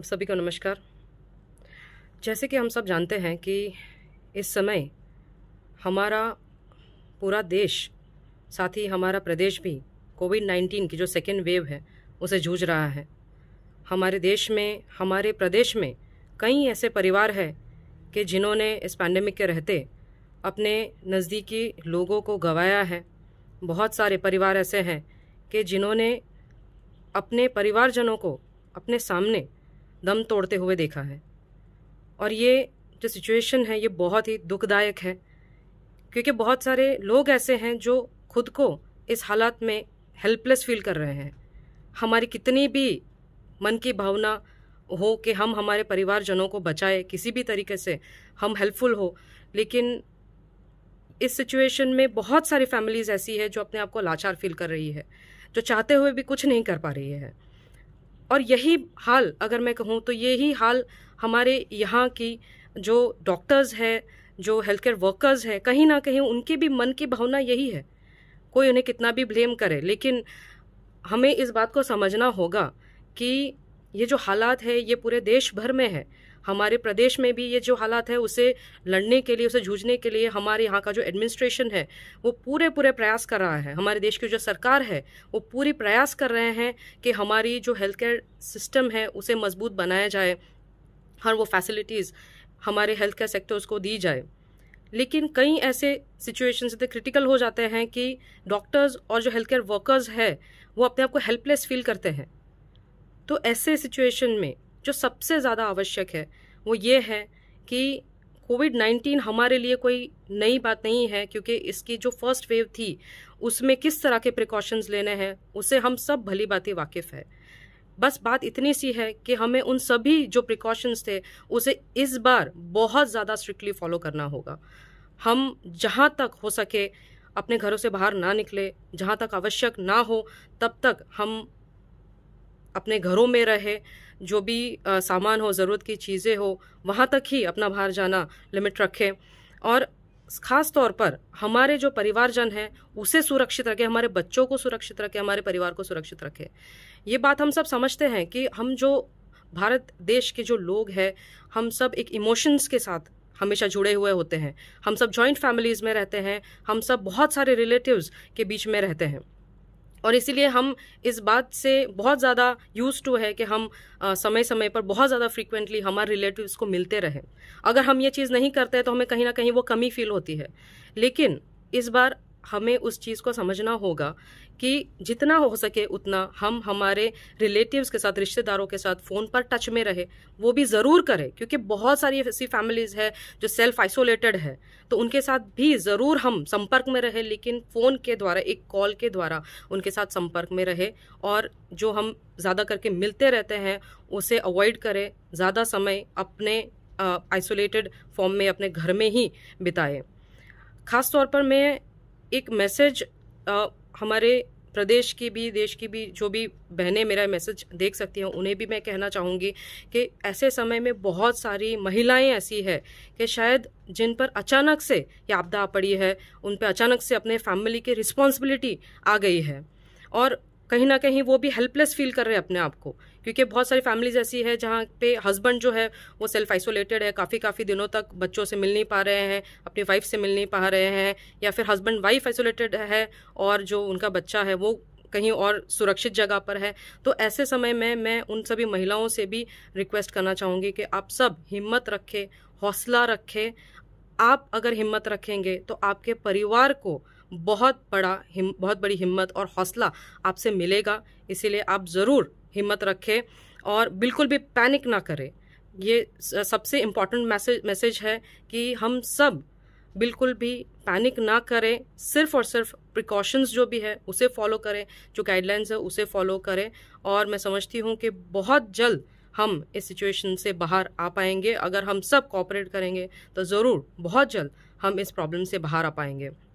आप सभी को नमस्कार जैसे कि हम सब जानते हैं कि इस समय हमारा पूरा देश साथ ही हमारा प्रदेश भी कोविड नाइन्टीन की जो सेकेंड वेव है उसे जूझ रहा है हमारे देश में हमारे प्रदेश में कई ऐसे परिवार हैं कि जिन्होंने इस पैंडमिक के रहते अपने नज़दीकी लोगों को गवाया है बहुत सारे परिवार ऐसे हैं कि जिन्होंने अपने परिवारजनों को अपने सामने दम तोड़ते हुए देखा है और ये जो सिचुएशन है ये बहुत ही दुखदायक है क्योंकि बहुत सारे लोग ऐसे हैं जो खुद को इस हालात में हेल्पलेस फील कर रहे हैं हमारी कितनी भी मन की भावना हो कि हम हमारे परिवारजनों को बचाए किसी भी तरीके से हम हेल्पफुल हो लेकिन इस सिचुएशन में बहुत सारी फैमिलीज़ ऐसी है जो अपने आप को लाचार फील कर रही है जो चाहते हुए भी कुछ नहीं कर पा रही है और यही हाल अगर मैं कहूँ तो यही हाल हमारे यहाँ की जो डॉक्टर्स हैं जो हेल्थ केयर वर्कर्स हैं कहीं ना कहीं उनके भी मन की भावना यही है कोई उन्हें कितना भी ब्लेम करे लेकिन हमें इस बात को समझना होगा कि ये जो हालात है ये पूरे देश भर में है हमारे प्रदेश में भी ये जो हालात है उसे लड़ने के लिए उसे जूझने के लिए हमारे यहाँ का जो एडमिनिस्ट्रेशन है वो पूरे पूरे प्रयास कर रहा है हमारे देश की जो सरकार है वो पूरी प्रयास कर रहे हैं कि हमारी जो हेल्थ केयर सिस्टम है उसे मजबूत बनाया जाए हर वो फैसिलिटीज़ हमारे हेल्थ केयर सेक्टर्स को दी जाए लेकिन कई ऐसे सिचुएशंस इतने क्रिटिकल हो जाते हैं कि डॉक्टर्स और जो हेल्थ केयर वर्कर्स है वो अपने आप को हेल्पलेस फील करते हैं तो ऐसे सिचुएशन में जो सबसे ज़्यादा आवश्यक है वो ये है कि कोविड नाइन्टीन हमारे लिए कोई नई बात नहीं है क्योंकि इसकी जो फर्स्ट वेव थी उसमें किस तरह के प्रिकॉशंस लेने हैं उसे हम सब भली बातें वाकिफ़ है बस बात इतनी सी है कि हमें उन सभी जो प्रिकॉशंस थे उसे इस बार बहुत ज़्यादा स्ट्रिक्टली फॉलो करना होगा हम जहाँ तक हो सके अपने घरों से बाहर ना निकले जहाँ तक आवश्यक ना हो तब तक हम अपने घरों में रहे जो भी आ, सामान हो ज़रूरत की चीज़ें हो वहाँ तक ही अपना बाहर जाना लिमिट रखें और खास तौर पर हमारे जो परिवारजन हैं उसे सुरक्षित रखें हमारे बच्चों को सुरक्षित रखें हमारे परिवार को सुरक्षित रखें ये बात हम सब समझते हैं कि हम जो भारत देश के जो लोग हैं हम सब एक इमोशंस के साथ हमेशा जुड़े हुए होते हैं हम सब जॉइंट फैमिलीज़ में रहते हैं हम सब बहुत सारे रिलेटिव्स के बीच में रहते हैं और इसीलिए हम इस बात से बहुत ज़्यादा यूज टू है कि हम आ, समय समय पर बहुत ज़्यादा फ्रीक्वेंटली हमारे रिलेटिव्स को मिलते रहें अगर हम ये चीज़ नहीं करते तो हमें कहीं ना कहीं वो कमी फील होती है लेकिन इस बार हमें उस चीज़ को समझना होगा कि जितना हो सके उतना हम हमारे रिलेटिव्स के साथ रिश्तेदारों के साथ फ़ोन पर टच में रहे वो भी ज़रूर करें क्योंकि बहुत सारी ऐसी फैमिलीज़ है जो सेल्फ आइसोलेटेड है तो उनके साथ भी ज़रूर हम संपर्क में रहें लेकिन फ़ोन के द्वारा एक कॉल के द्वारा उनके साथ संपर्क में रहे और जो हम ज़्यादा करके मिलते रहते हैं उसे अवॉइड करें ज़्यादा समय अपने आइसोलेटेड फॉर्म में अपने घर में ही बिताए खास तौर पर मैं एक मैसेज हमारे प्रदेश की भी देश की भी जो भी बहनें मेरा मैसेज देख सकती हैं उन्हें भी मैं कहना चाहूँगी कि ऐसे समय में बहुत सारी महिलाएं ऐसी है कि शायद जिन पर अचानक से ये आपदा पड़ी है उन पर अचानक से अपने फैमिली की रिस्पॉन्सिबिलिटी आ गई है और कहीं ना कहीं वो भी हेल्पलेस फील कर रहे हैं अपने आप को क्योंकि बहुत सारी फैमिलीज ऐसी है जहाँ पे हस्बैंड जो है वो सेल्फ आइसोलेटेड है काफ़ी काफ़ी दिनों तक बच्चों से मिल नहीं पा रहे हैं अपनी वाइफ से मिल नहीं पा रहे हैं या फिर हस्बैंड वाइफ आइसोलेटेड है और जो उनका बच्चा है वो कहीं और सुरक्षित जगह पर है तो ऐसे समय में मैं उन सभी महिलाओं से भी रिक्वेस्ट करना चाहूँगी कि आप सब हिम्मत रखें हौसला रखें आप अगर हिम्मत रखेंगे तो आपके परिवार को बहुत बड़ा हिम बहुत बड़ी हिम्मत और हौसला आपसे मिलेगा इसीलिए आप ज़रूर हिम्मत रखें और बिल्कुल भी पैनिक ना करें ये सबसे इम्पॉर्टेंट मैसेज मैसेज है कि हम सब बिल्कुल भी पैनिक ना करें सिर्फ और सिर्फ प्रिकॉशंस जो भी है उसे फॉलो करें जो गाइडलाइंस है उसे फॉलो करें और मैं समझती हूँ कि बहुत जल्द हम इस सिचुएशन से बाहर आ पाएंगे अगर हम सब कॉपरेट करेंगे तो ज़रूर बहुत जल्द हम इस प्रॉब्लम से बाहर आ पाएंगे